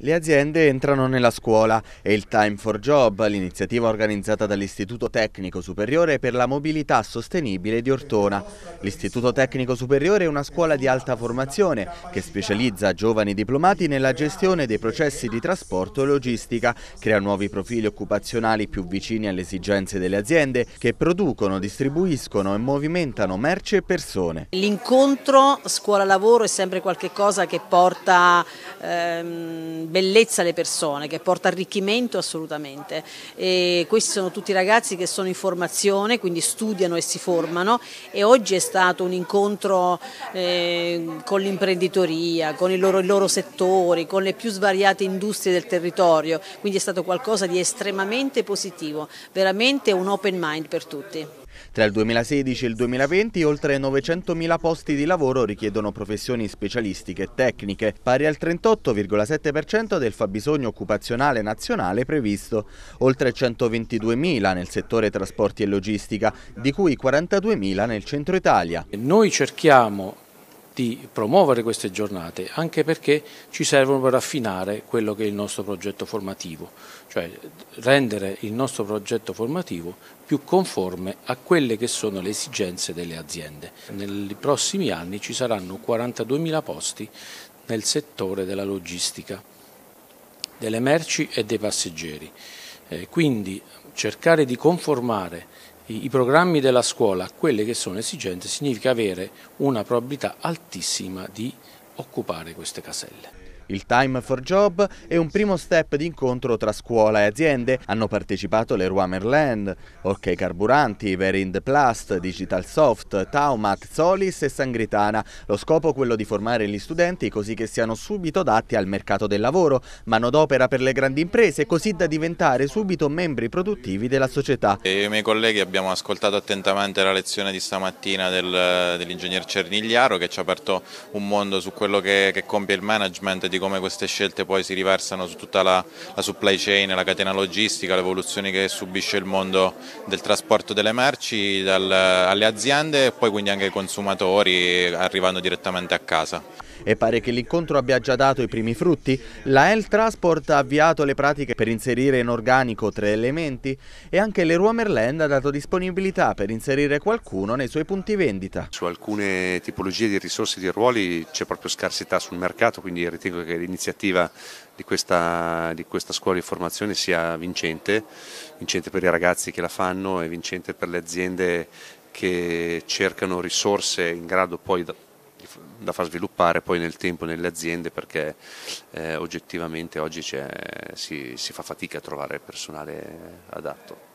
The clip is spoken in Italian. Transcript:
Le aziende entrano nella scuola e il Time for Job, l'iniziativa organizzata dall'Istituto Tecnico Superiore per la mobilità sostenibile di Ortona. L'Istituto Tecnico Superiore è una scuola di alta formazione che specializza giovani diplomati nella gestione dei processi di trasporto e logistica, crea nuovi profili occupazionali più vicini alle esigenze delle aziende che producono, distribuiscono e movimentano merci e persone. L'incontro scuola-lavoro è sempre qualcosa che porta ehm, bellezza alle persone, che porta arricchimento assolutamente. E questi sono tutti ragazzi che sono in formazione, quindi studiano e si formano e oggi è stato un incontro eh, con l'imprenditoria, con i loro, i loro settori, con le più svariate industrie del territorio, quindi è stato qualcosa di estremamente positivo, veramente un open mind per tutti. Tra il 2016 e il 2020 oltre 900.000 posti di lavoro richiedono professioni specialistiche e tecniche, pari al 38,7% del fabbisogno occupazionale nazionale previsto, oltre 122.000 nel settore trasporti e logistica, di cui 42.000 nel centro Italia. Noi cerchiamo di promuovere queste giornate, anche perché ci servono per affinare quello che è il nostro progetto formativo, cioè rendere il nostro progetto formativo più conforme a quelle che sono le esigenze delle aziende. Nei prossimi anni ci saranno 42.000 posti nel settore della logistica, delle merci e dei passeggeri. Eh, quindi cercare di conformare i programmi della scuola, quelle che sono esigenze, significa avere una probabilità altissima di occupare queste caselle. Il Time for Job è un primo step di incontro tra scuola e aziende. Hanno partecipato le Leroy Merlin, OK Carburanti, Verind Plast, Digital Soft, Taumat, Solis e Sangritana. Lo scopo è quello di formare gli studenti così che siano subito adatti al mercato del lavoro, manodopera per le grandi imprese, così da diventare subito membri produttivi della società. Io e i miei colleghi abbiamo ascoltato attentamente la lezione di stamattina del, dell'ingegner Cernigliaro che ci ha aperto un mondo su quello che, che compie il management di di come queste scelte poi si riversano su tutta la, la supply chain, la catena logistica, le evoluzioni che subisce il mondo del trasporto delle merci dal, alle aziende e poi quindi anche ai consumatori arrivando direttamente a casa e pare che l'incontro abbia già dato i primi frutti, la El Transport ha avviato le pratiche per inserire in organico tre elementi e anche Leroy Merlin ha dato disponibilità per inserire qualcuno nei suoi punti vendita. Su alcune tipologie di risorse e di ruoli c'è proprio scarsità sul mercato, quindi ritengo che l'iniziativa di questa, di questa, scuola di formazione sia vincente, vincente per i ragazzi che la fanno e vincente per le aziende che cercano risorse in grado poi da, da far sviluppare poi nel tempo nelle aziende perché eh, oggettivamente oggi si, si fa fatica a trovare personale adatto.